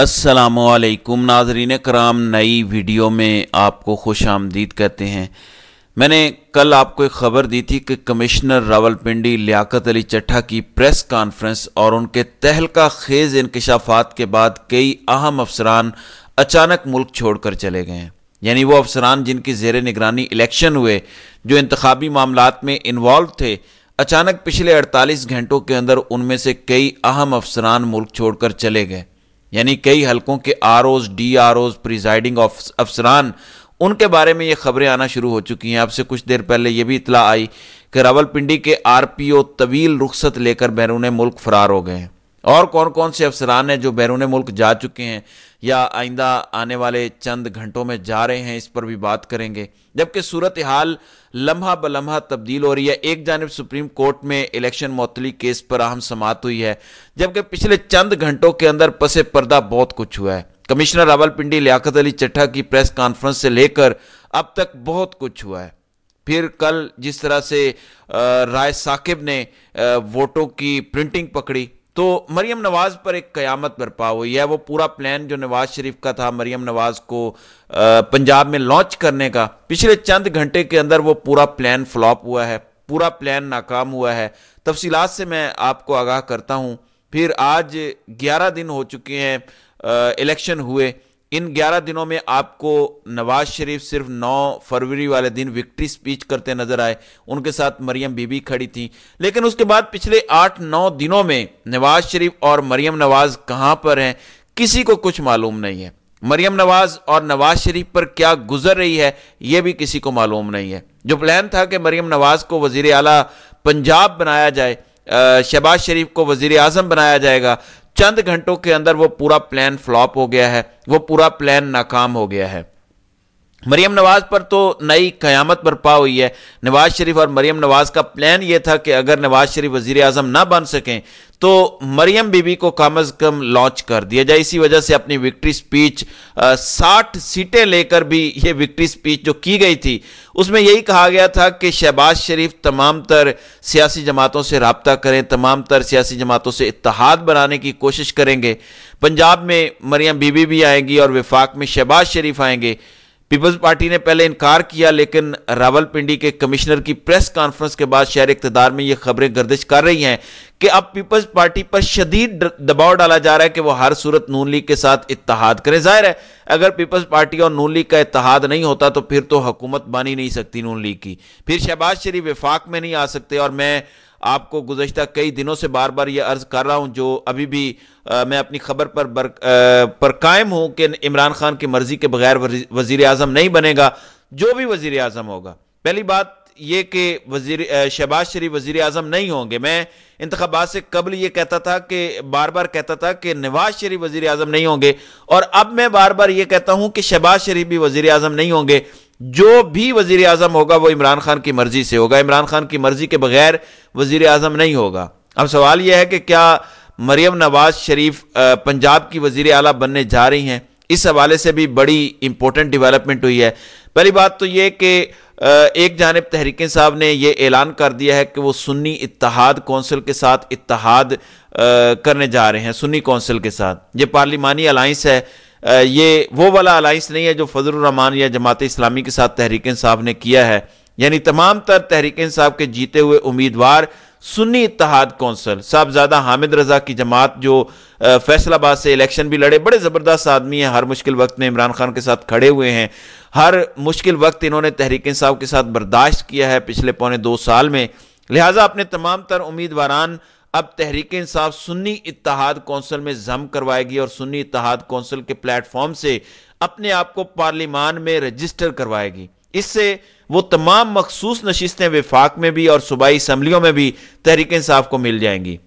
असलकुम नाजरीन कराम नई वीडियो में आपको खुश आमदीद कहते हैं मैंने कल आपको एक ख़बर दी थी कि कमिश्नर रावलपिंडी लियाकत अली चट्ठा की प्रेस कॉन्फ्रेंस और उनके तहलका खेज इंकशाफात के बाद कई अहम अफसरान अचानक मुल्क छोड़कर चले गए हैं यानी वो अफसरान जिनकी जेर निगरानी इलेक्शन हुए जो इंतबी मामला में इन्वॉल्व थे अचानक पिछले अड़तालीस घंटों के अंदर उनमें से कई अहम अफसरान मुल्क छोड़कर चले गए यानी कई हलकों के आर ओज डी आर ओज प्रिजाइडिंग अफसरान उनके बारे में ये खबरें आना शुरू हो चुकी हैं आपसे कुछ देर पहले ये भी इतला आई कि रावलपिंडी के आर पी ओ तवील रुख्सत लेकर बैरून मुल्क फरार हो गए हैं और कौन कौन से अफसरान हैं जो बैरून मुल्क जा चुके हैं या आइंदा आने वाले चंद घंटों में जा रहे हैं इस पर भी बात करेंगे जबकि सूरत हाल लम्हा ब लम्हा तब्दील हो रही है एक जानब सुप्रीम कोर्ट में इलेक्शन मअतली केस पर अहम समात हुई है जबकि पिछले चंद घंटों के अंदर पसे पर्दा बहुत कुछ हुआ है कमिश्नर रावलपिंडी लियाकत अली चट्ठा की प्रेस कॉन्फ्रेंस से लेकर अब तक बहुत कुछ हुआ है फिर कल जिस तरह से राय साकिब ने वोटों की प्रिंटिंग पकड़ी तो मरियम नवाज पर एक कयामत बरपा हुई है वो पूरा प्लान जो नवाज शरीफ का था मरियम नवाज को पंजाब में लॉन्च करने का पिछले चंद घंटे के अंदर वो पूरा प्लान फ्लॉप हुआ है पूरा प्लान नाकाम हुआ है तफसीलात से मैं आपको आगाह करता हूँ फिर आज ग्यारह दिन हो चुके हैं इलेक्शन हुए इन 11 दिनों में आपको नवाज शरीफ सिर्फ 9 फरवरी वाले दिन विक्ट्री स्पीच करते नजर आए उनके साथ मरियम बीबी खड़ी थी लेकिन उसके बाद पिछले 8-9 दिनों में नवाज शरीफ और मरियम नवाज कहां पर हैं किसी को कुछ मालूम नहीं है मरियम नवाज और नवाज शरीफ पर क्या गुजर रही है यह भी किसी को मालूम नहीं है जो प्लान था कि मरियम नवाज को वजीर अला पंजाब बनाया जाए शहबाज शरीफ को वजीर आजम बनाया जाएगा चंद घंटों के अंदर वो पूरा प्लान फ्लॉप हो गया है वो पूरा प्लान नाकाम हो गया है मरीम नवाज पर तो नई क़यामत बरपा हुई है नवाज शरीफ और मरीम नवाज का प्लान ये था कि अगर नवाज शरीफ वजीर अजम ना बन सकें तो मरीम बीबी को कम अज़ कम लॉन्च कर दिया जाए इसी वजह से अपनी विक्ट्री स्पीच साठ सीटें लेकर भी ये विक्ट्री स्पीच जो की गई थी उसमें यही कहा गया था कि शहबाज शरीफ तमाम तर सियासी जमातों से रबता करें तमाम तर सियासी जमातों से इतिहाद बनाने की कोशिश करेंगे पंजाब में मरियम बीबी भी आएंगी और विफाक में शहबाज शरीफ आएंगे पीपल्स पार्टी ने पहले इनकार किया लेकिन रावलपिंडी के कमिश्नर की प्रेस कॉन्फ्रेंस के बाद शहर इकतदार में ये खबरें गर्दिश कर रही हैं कि अब पीपल्स पार्टी पर शदीद दबाव डाला जा रहा है कि वो हर सूरत नून लीग के साथ इतिहाद करें जाहिर है अगर पीपल्स पार्टी और नून लीग का इतिहाद नहीं होता तो फिर तो हुकूमत बन ही नहीं सकती नून लीग की फिर शहबाज शरीफ विफाक में नहीं आ सकते और मैं आपको गुजशत कई दिनों से बार बार ये अर्ज़ कर रहा हूँ जो अभी भी आ, मैं अपनी खबर पर बर, आ, पर कायम हूँ कि इमरान खान की मर्ज़ी के बगैर वज़ी अजम नहीं बनेगा जो भी वजीर अजम होगा पहली बात ये कि वजीर शहबाज शरीफ वजीर अजम नहीं होंगे मैं इंतबात से कबल ये कहता था कि बार बार कहता था कि नवाज शरीफ वजीर अजम नहीं होंगे और अब मैं बार बार ये कहता हूँ कि शहबाज शरीफ भी वजीर अजम नहीं होंगे जो भी वजीर अजम होगा वो इमरान खान की मर्जी से होगा इमरान खान की मर्जी के बगैर वजीर अजम नहीं होगा अब सवाल यह है कि क्या मरियम नवाज शरीफ पंजाब की वजीर अला बनने जा रही हैं इस हवाले से भी बड़ी इंपॉर्टेंट डेवलपमेंट हुई है पहली बात तो ये कि एक जानब तहरीक साहब ने यह ऐलान कर दिया है कि वो सुन्नी इतिहाद कौंसिल के साथ इतिहाद करने जा रहे हैं सुन्नी कौंसिल के साथ ये पार्लिमानी अलाइंस है ये वो वाला अलाइंस नहीं है जो फजलरहमान या जमात इस्लामी के साथ तहरीक साहब ने किया है यानी तमाम तर तहरीक साहब के जीते हुए उम्मीदवार सुन्नी इतिहाद कौंसल साहबजादा हामिद रजा की जमात जो फैसलाबाद से इलेक्शन भी लड़े बड़े ज़बरदस्त आदमी हैं हर मुश्किल वक्त में इमरान खान के साथ खड़े हुए हैं हर मुश्किल वक्त इन्होंने तहरीक साहब के साथ बर्दाश्त किया है पिछले पौने दो साल में लिहाजा अपने तमाम तर उम्मीदवार अब तहरीक इंसाफ सुन्नी इतिहाद कौंसिल में जम करवाएगी और सुन्नी इतिहाद कौंसिल के प्लेटफॉर्म से अपने आप को पार्लियमान में रजिस्टर करवाएगी इससे वो तमाम मखसूस नशिस्तें विफाक में भी और सूबाई असम्बलियों में भी तहरीक इंसाफ को मिल जाएंगी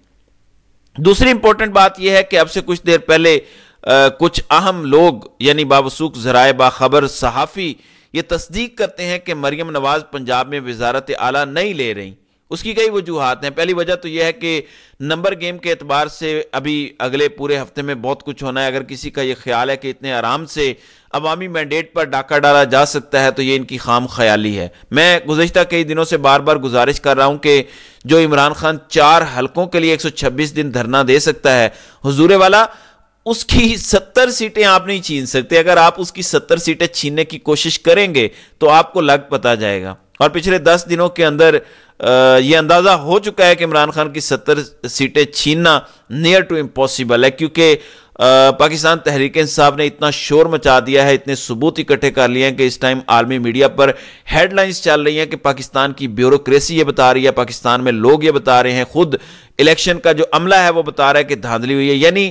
दूसरी इंपॉर्टेंट बात यह है कि अब से कुछ देर पहले आ, कुछ अहम लोग यानी बाबसूख जराए बाखबर सहाफ़ी ये तस्दीक करते हैं कि मरियम नवाज पंजाब में वजारत आला नहीं ले रही उसकी कई वजूहत हैं पहली वजह तो यह है कि नंबर गेम के अतबार से अभी अगले पूरे हफ्ते में बहुत कुछ होना है अगर किसी का यह ख्याल है कि इतने आराम से अवामी मैंडेट पर डाका डाला जा सकता है तो ये इनकी खाम ख्याली है मैं गुजशत कई दिनों से बार बार गुजारिश कर रहा हूँ कि जो इमरान खान चार हलकों के लिए एक सौ छब्बीस दिन धरना दे सकता है हजूर वाला उसकी सत्तर सीटें आप नहीं छीन सकते अगर आप उसकी सत्तर सीटें छीनने की कोशिश करेंगे तो आपको लग पता जाएगा और पिछले दस दिनों के अंदर ये अंदाज़ा हो चुका है कि इमरान खान की सत्तर सीटें छीनना नियर टू इम्पॉसिबल है क्योंकि पाकिस्तान तहरीक इंसाफ ने इतना शोर मचा दिया है इतने सबूत इकट्ठे कर लिए हैं कि इस टाइम आर्मी मीडिया पर हेडलाइंस चल रही हैं कि पाकिस्तान की ब्यूरोक्रेसी ये बता रही है पाकिस्तान में लोग ये बता रहे हैं खुद इलेक्शन का जो अमला है वो बता रहा है कि धांधली हुई है यानी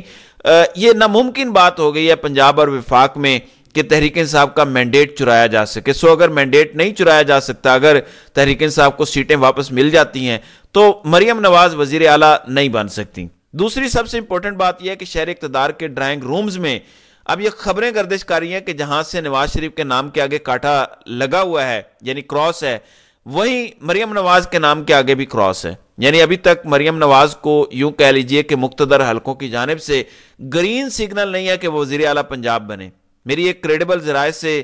ये नामुमकिन बात हो गई है पंजाब और विफाक में कि तहरीक साहब का मैंडेट चुराया जा सके सो अगर मैंडेट नहीं चुराया जा सकता अगर तहरीक साहब को सीटें वापस मिल जाती हैं तो मरियम नवाज वजीर अला नहीं बन सकती दूसरी सबसे इंपॉर्टेंट बात यह है कि शहर इकतदार के ड्राइंग रूम्स में अब ये खबरें गर्दिश कर रही हैं कि जहां से नवाज शरीफ के नाम के आगे काटा लगा हुआ है यानी क्रॉस है वहीं मरियम नवाज के नाम के आगे भी क्रॉस है यानी अभी तक मरियम नवाज को यूं कह लीजिए कि मुख्तदर हलकों की जानब से ग्रीन सिग्नल नहीं है कि वजीर अला पंजाब बने मेरी एक क्रेडिबल ज़राए से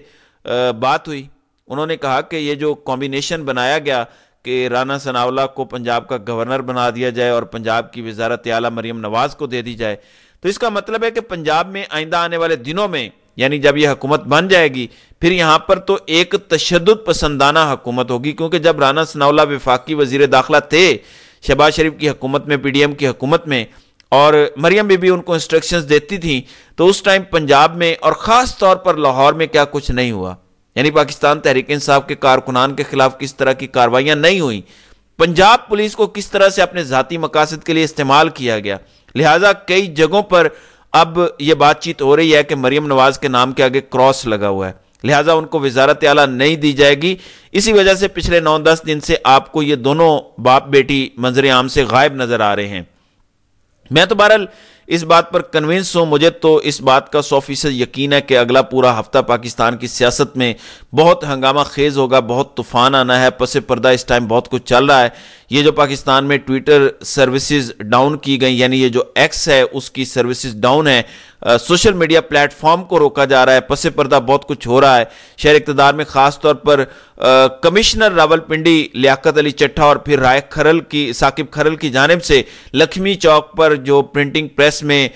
बात हुई उन्होंने कहा कि ये जो कॉम्बिनेशन बनाया गया कि राना सनावला को पंजाब का गवर्नर बना दिया जाए और पंजाब की वजारत आला मरीम नवाज़ को दे दी जाए तो इसका मतलब है कि पंजाब में आइंदा आने वाले दिनों में यानी जब यह हुकूमत बन जाएगी फिर यहाँ पर तो एक तशद पसंदाना हुकूमत होगी क्योंकि जब राना सनावला विफाकी वजीर दाखिला थे शहबाज शरीफ की हुकूमत में पी डी एम की हुकूमत में और मरियम बीबी उनको इंस्ट्रक्शंस देती थी तो उस टाइम पंजाब में और ख़ास तौर पर लाहौर में क्या कुछ नहीं हुआ यानी पाकिस्तान तहरीक इंसाफ के कारकुनान के खिलाफ किस तरह की कार्रवाइयाँ नहीं हुई पंजाब पुलिस को किस तरह से अपने ज़ाती मकासद के लिए इस्तेमाल किया गया लिहाजा कई जगहों पर अब यह बातचीत हो रही है कि मरियम नवाज के नाम के आगे क्रॉस लगा हुआ है लिहाजा उनको वजारत आला नहीं दी जाएगी इसी वजह से पिछले नौ दस दिन से आपको ये दोनों बाप बेटी मंजर आम से गायब नजर आ रहे हैं मैं तो बहरहाल इस बात पर कन्विंस हूं मुझे तो इस बात का सौ फीसद यकीन है कि अगला पूरा हफ्ता पाकिस्तान की सियासत में बहुत हंगामा खेज होगा बहुत तूफान आना है पसे पर्दा इस टाइम बहुत कुछ चल रहा है ये जो पाकिस्तान में ट्विटर सर्विसेज डाउन की गई यानी ये जो एक्स है उसकी सर्विसेज डाउन है सोशल मीडिया प्लेटफॉर्म को रोका जा रहा है पसे पर्दा बहुत कुछ हो रहा है शहर इकतदार में खासतौर पर कमिश्नर कमिश्नर रावलपिंडी लियाकत अली चट्ठा और फिर राय खरल की साकिब खरल की जानब से लक्ष्मी चौक पर जो प्रिंटिंग प्रेस में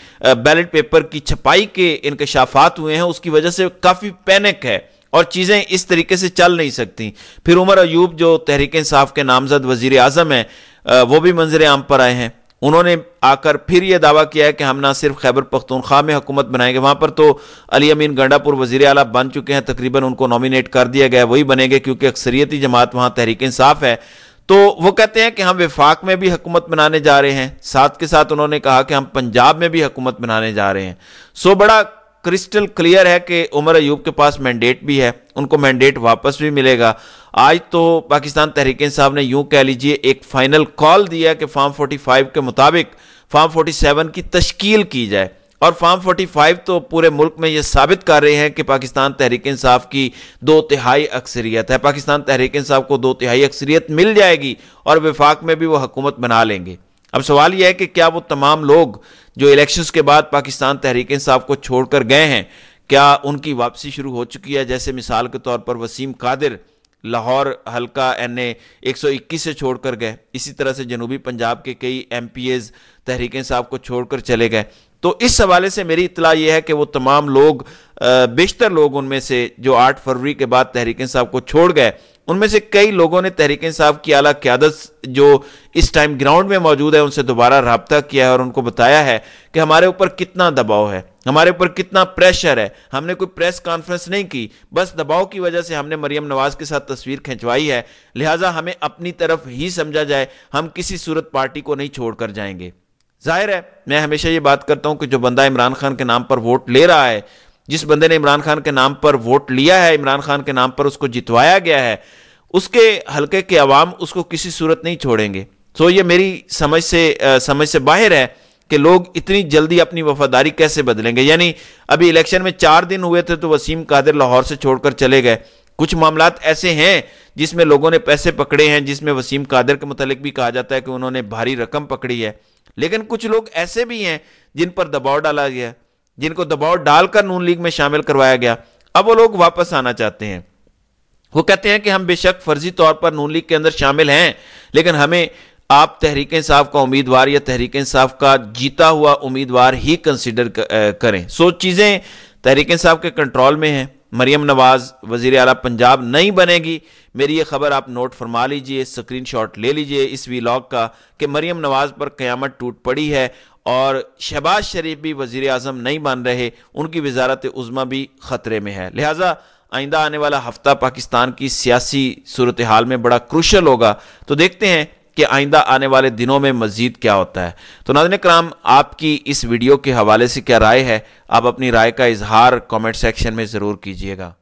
बैलेट पेपर की छपाई के इनकशाफात हुए हैं उसकी वजह से काफ़ी पैनिक है और चीज़ें इस तरीके से चल नहीं सकती फिर उमर अयूब जो तहरीक इंसाफ के नामजद वजीर अजम हैं वो भी मंजर आम पर आए हैं उन्होंने आकर फिर यह दावा किया है कि हम ना सिर्फ खैबर पख्तूनख्वा में हुकूमत बनाएंगे वहां पर तो अली अमीन गंडापुर वजीर अला बन चुके हैं तकरीबन उनको नॉमिनेट कर दिया गया वही बनेंगे क्योंकि अक्सरियती जमात वहां तहरीक इंसाफ है तो वो कहते हैं कि हम विफाक में भी हुकूमत बनाने जा रहे हैं साथ के साथ उन्होंने कहा कि हम पंजाब में भी हुकूमत बनाने जा रहे हैं सो बड़ा क्रिस्टल क्लियर है कि उमर अयूब के पास मैंडेट भी है उनको मैंडेट वापस भी मिलेगा आज तो पाकिस्तान तहरीक साहब ने यूं कह लीजिए एक फाइनल कॉल दिया कि फार्म 45 के मुताबिक फार्म 47 की तश्कील की जाए और फार्म 45 तो पूरे मुल्क में ये साबित कर रहे हैं कि पाकिस्तान तहरीक इंसाफ की दो तिहाई अक्सरियत है पाकिस्तान तहरीक इंसाफ को दो तिहाई अक्सरियत मिल जाएगी और विफाक में भी वो हुकूमत बना लेंगे अब सवाल यह है कि क्या वो तमाम लोग जो इलेक्शंस के बाद पाकिस्तान तहरीक इंसाफ को छोड़कर गए हैं क्या उनकी वापसी शुरू हो चुकी है जैसे मिसाल के तौर पर वसीम कादिर लाहौर हल्का एन ए एक सौ इक्कीस से छोड़कर गए इसी तरह से जनूबी पंजाब के कई एम पी एज तहरीक साहब को छोड़कर चले गए तो इस हवाले से मेरी इतला यह है कि वो तमाम लोग बेशतर लोग उनमें से जो आठ फरवरी के बाद तहरीक साहब को छोड़ गए उनमें से कई लोगों ने तहरीक इंसाफ की आला क्यादत जो इस टाइम ग्राउंड में मौजूद है उनसे दोबारा रबता किया है और उनको बताया है कि हमारे ऊपर कितना दबाव है हमारे ऊपर कितना प्रेशर है हमने कोई प्रेस कॉन्फ्रेंस नहीं की बस दबाव की वजह से हमने मरियम नवाज के साथ तस्वीर खिंचवाई है लिहाजा हमें अपनी तरफ ही समझा जाए हम किसी सूरत पार्टी को नहीं छोड़ कर जाएंगे जाहिर है मैं हमेशा ये बात करता हूँ कि जो बंदा इमरान खान के नाम पर वोट ले रहा है जिस बंदे ने इमरान खान के नाम पर वोट लिया है इमरान खान के नाम पर उसको जितवाया गया है उसके हलके के अवाम उसको किसी सूरत नहीं छोड़ेंगे सो ये मेरी समझ से आ, समझ से बाहर है कि लोग इतनी जल्दी अपनी वफादारी कैसे बदलेंगे यानी अभी इलेक्शन में चार दिन हुए थे तो वसीम कादिर लाहौर से छोड़कर चले गए कुछ मामला ऐसे हैं जिसमें लोगों ने पैसे पकड़े हैं जिसमें वसीम कादिर के मतलब भी कहा जाता है कि उन्होंने भारी रकम पकड़ी है लेकिन कुछ लोग ऐसे भी हैं जिन पर दबाव डाला गया जिनको दबाव डालकर नून लीग में शामिल करवाया गया अब वो लोग वापस आना चाहते हैं वो कहते हैं कि हम बेशक फर्जी तौर पर नून लीग के अंदर शामिल हैं लेकिन हमें आप तहरीक इंसाफ का उम्मीदवार या तहरीक इंसाफ का जीता हुआ उम्मीदवार ही कंसिडर करें सो चीज़ें तहरीक इंसाफ के कंट्रोल में हैं मरियम नवाज वजीर अला पंजाब नहीं बनेगी मेरी यह खबर आप नोट फरमा लीजिए स्क्रीनशॉट ले लीजिए इस वीलॉग का कि मरियम नवाज पर क़्यामत टूट पड़ी है और शहबाज शरीफ भी वज़ी अजम नहीं मान रहे उनकी वजारत उज़मा भी ख़तरे में है लिहाजा आइंदा आने वाला हफ्ता पाकिस्तान की सियासी सूरत हाल में बड़ा क्रूशल होगा तो देखते हैं कि आइंदा आने वाले दिनों में मज़ीद क्या होता है तो नाजन कराम आपकी इस वीडियो के हवाले से क्या राय है आप अपनी राय का इजहार कमेंट सेक्शन में ज़रूर कीजिएगा